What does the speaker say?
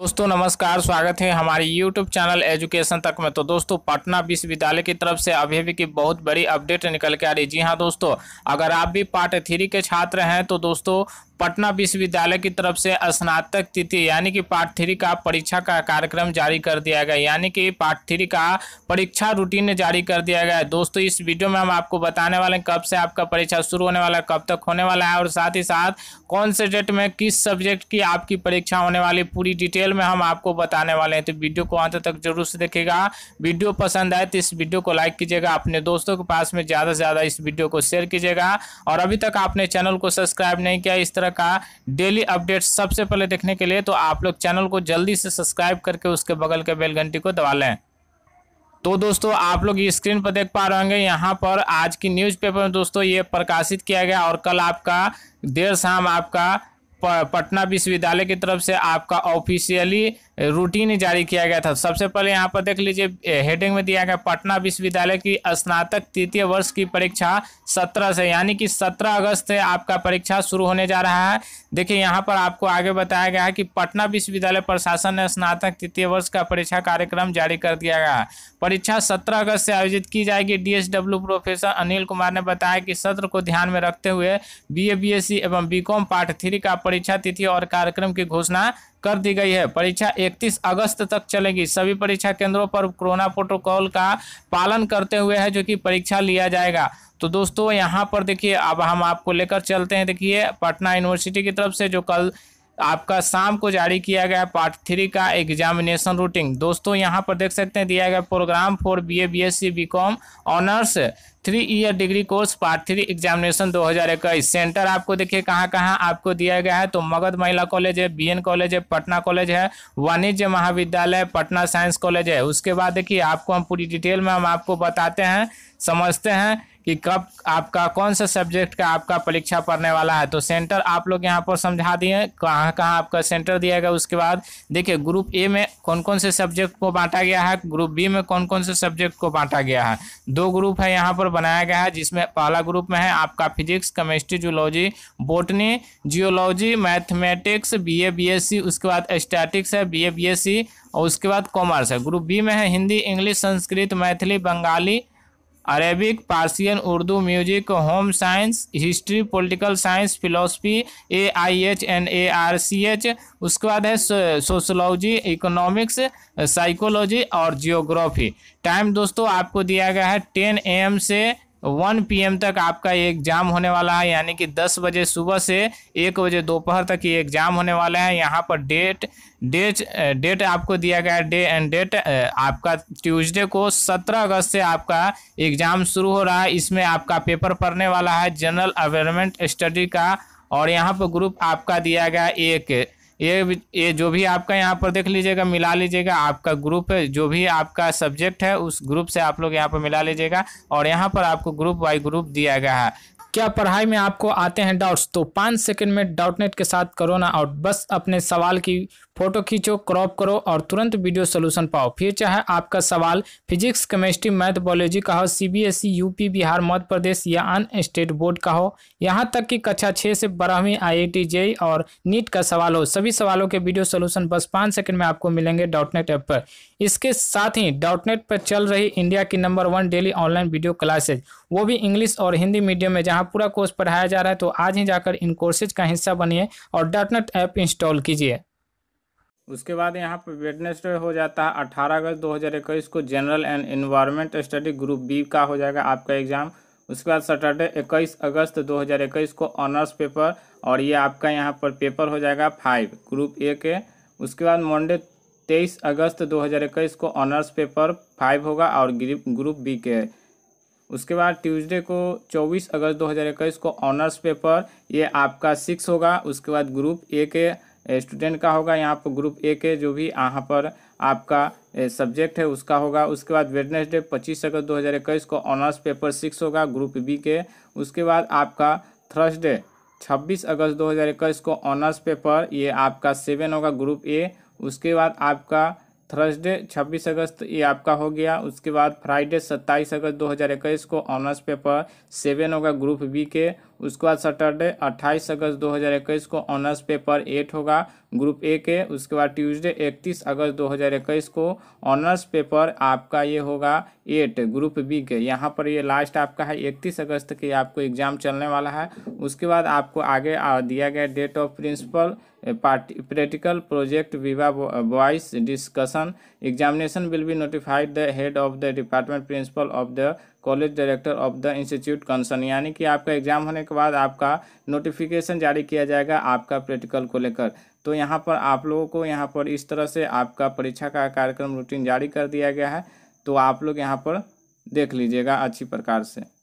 दोस्तों नमस्कार स्वागत है हमारे YouTube चैनल एजुकेशन तक में तो दोस्तों पटना विश्वविद्यालय की तरफ से अभी भी की बहुत बड़ी अपडेट निकल के आ रही जी हाँ दोस्तों अगर आप भी पार्ट थ्री के छात्र हैं तो दोस्तों पटना विश्वविद्यालय की तरफ से स्नातक तिथि यानी कि पार्ट थ्री का परीक्षा का कार्यक्रम जारी कर दिया गया यानी कि पार्ट थ्री का परीक्षा रूटीन जारी कर दिया गया है दोस्तों इस वीडियो में हम आपको बताने वाले हैं कब से आपका परीक्षा शुरू होने वाला है कब तक होने वाला है और साथ ही साथ कौन से डेट में किस सब्जेक्ट की आपकी परीक्षा होने वाली पूरी डिटेल में हम आपको बताने वाले हैं तो वीडियो को अंत तक जरूर से देखेगा वीडियो पसंद आए तो इस वीडियो को लाइक कीजिएगा अपने दोस्तों के पास में ज़्यादा से ज़्यादा इस वीडियो को शेयर कीजिएगा और अभी तक आपने चैनल को सब्सक्राइब नहीं किया इस तरह तरह का डेली अपडेट सबसे पहले देखने के लिए तो आप लोग चैनल को जल्दी से सब्सक्राइब करके उसके बगल के बेल घंटी को दबा लें तो दोस्तों आप लोग स्क्रीन पर देख पा रहे होंगे यहाँ पर आज की न्यूज़पेपर में दोस्तों ये प्रकाशित किया गया और कल आपका देर शाम आपका पटना विश्वविद्यालय की तरफ से आपका ऑफिशियली रूटीन जारी किया गया था सबसे पहले यहाँ पर देख लीजिए हेडिंग में दिया गया पटना विश्वविद्यालय की स्नातक तृतीय वर्ष की परीक्षा सत्रह से यानी कि सत्रह अगस्त से आपका परीक्षा शुरू होने जा रहा है देखिए यहाँ पर आपको आगे बताया गया है कि पटना विश्वविद्यालय प्रशासन ने स्नातक तृतीय वर्ष का परीक्षा कार्यक्रम जारी कर दिया गया है परीक्षा सत्रह अगस्त से आयोजित की जाएगी डी प्रोफेसर अनिल कुमार ने बताया कि सत्र को ध्यान में रखते हुए बी ए e एवं बी पार्ट थ्री का परीक्षा तिथि और कार्यक्रम की घोषणा कर दी गई है परीक्षा 31 अगस्त तक चलेगी सभी परीक्षा केंद्रों पर कोरोना प्रोटोकॉल का पालन करते हुए है जो कि परीक्षा लिया जाएगा तो दोस्तों यहाँ पर देखिए अब हम आपको लेकर चलते हैं देखिए पटना यूनिवर्सिटी की तरफ से जो कल आपका शाम को जारी किया गया पार्ट थ्री का एग्जामिनेशन रूटीन दोस्तों यहाँ पर देख सकते हैं दिया गया programme for B A B S C B com honours three year degree course part three examination 2021 centre आपको देखिए कहाँ कहाँ आपको दिया गया है तो मगध महिला कॉलेज है बीएन कॉलेज है पटना कॉलेज है वाणिज्य महाविद्यालय पटना साइंस कॉलेज है उसके बाद देखिए आपको हम पूरी डिटेल में हम आपको बताते हैं समझते हैं कि कब आपका कौन सा सब्जेक्ट का आपका परीक्षा पढ़ने वाला है तो सेंटर आप लोग यहाँ पर समझा दिए कहाँ कहाँ आपका सेंटर दिया गया उसके बाद देखिए ग्रुप ए में कौन कौन से सब्जेक्ट को बांटा गया है ग्रुप बी में कौन कौन से सब्जेक्ट को बांटा गया है दो ग्रुप है यहाँ पर बनाया गया है जिसमें पहला ग्रुप में है आपका physics chemistry zoology botany geology mathematics B A B S C उसके बाद स्टैटिक्स है B A B S C और उसके बाद कॉमर्स है ग्रुप बी में है Hindi English Sanskrit Maithili Bengali Arabic Persian Urdu music home science history political science philosophy A I H N A R C H उसके बाद है सोशोलॉजी इकोनॉमिक्स साइकोलॉजी और जियोग्राफी टाइम दोस्तों आपको दिया गया है टेन एम से वन पीएम तक आपका ये एग्ज़ाम होने वाला है यानी कि दस बजे सुबह से एक बजे दोपहर तक ये एग्ज़ाम होने वाला है यहाँ पर डेट डेट डेट आपको दिया गया है डे एंड डेट आपका ट्यूसडे को सत्रह अगस्त से आपका एग्ज़ाम शुरू हो रहा है इसमें आपका पेपर पढ़ने वाला है जनरल अवेयरमेंट स्टडी का और यहाँ पर ग्रुप आपका दिया गया एक ये ये जो भी आपका यहाँ पर देख लीजिएगा मिला लीजिएगा आपका ग्रुप है जो भी आपका सब्जेक्ट है उस ग्रुप से आप लोग यहाँ पर मिला लीजिएगा और यहाँ पर आपको ग्रुप बाई ग्रुप दिया गया है क्या पढ़ाई में आपको आते हैं डाउट्स तो पाँच सेकंड में डाउटनेट के साथ करो ना आउट बस अपने सवाल की फ़ोटो खींचो क्रॉप करो और तुरंत वीडियो सोल्यूशन पाओ फिर चाहे आपका सवाल फिजिक्स केमिस्ट्री मैथ बायोलॉजी का हो CBSE UP e, Bihar Madhya Pradesh या अन्य स्टेट बोर्ड का हो यहाँ तक कि कक्षा छः से बारहवीं टी जेई और नीट का सवाल हो सभी सवालों के वीडियो सोल्यूशन बस पाँच सेकंड में आपको मिलेंगे डॉटनेट ऐप पर इसके साथ ही डॉटनेट पर चल रही इंडिया की number one daily online video classes वो भी इंग्लिश और हिंदी मीडियम में जहाँ आप पूरा कोर्स पढ़ाया जा रहा है तो आज ही जाकर इन कोर्सेज का हिस्सा बनिए और डॉटनेट ऐप इंस्टॉल कीजिए उसके बाद यहाँ पर वेडनेसडे हो जाता है अठारह अगस्त दो हज़ार इक्कीस को general and environment study group B का हो जाएगा आपका एग्ज़ाम उसके बाद सैटरडे इक्कीस अगस्त दो हज़ार इक्कीस को ऑनर्स पेपर और ये आपका यहाँ पर पेपर हो जाएगा फाइव ग्रुप ए के उसके बाद मंडे तेईस अगस्त 2021 को ऑनर्स पेपर फाइव होगा और ग्रुप बी के उसके बाद ट्यूसडे को 24 अगस्त 2021 को ऑनर्स पेपर ये आपका सिक्स होगा उसके बाद ग्रुप ए के स्टूडेंट का होगा यहाँ पर ग्रुप ए के जो भी यहाँ पर आपका सब्जेक्ट है उसका होगा उसके बाद वेडनेसडे 25 अगस्त 2021 को ऑनर्स पेपर सिक्स होगा ग्रुप बी के उसके बाद आपका थर्सडे 26 अगस्त 2021 को ऑनर्स पेपर ये आपका सेवन होगा ग्रुप ए उसके बाद आपका थर्सडे 26 अगस्त ये आपका हो गया उसके बाद फ्राइडे 27 अगस्त 2021 को ऑनर्स पेपर सेवन होगा ग्रुप बी के उसके बाद सैटरडे 28 अगस्त 2021 को ऑनर्स पेपर एट होगा ग्रुप ए के उसके बाद ट्यूसडे 31 अगस्त 2021 को ऑनर्स पेपर आपका ये होगा एट ग्रुप बी के यहाँ पर ये लास्ट आपका है 31 अगस्त के आपको एग्ज़ाम चलने वाला है उसके बाद आपको आगे दिया गया date of principal party practical project विवाह voice discussion examination will be notified the head of the department principal of the college director of the institute concern यानी कि आपका एग्ज़ाम होने के बाद आपका नोटिफिकेशन जारी किया जाएगा आपका प्रैक्टिकल को लेकर तो यहाँ पर आप लोगों को यहाँ पर इस तरह से आपका परीक्षा का कार्यक्रम रूटीन जारी कर दिया गया है तो आप लोग यहाँ पर देख लीजिएगा अच्छी प्रकार से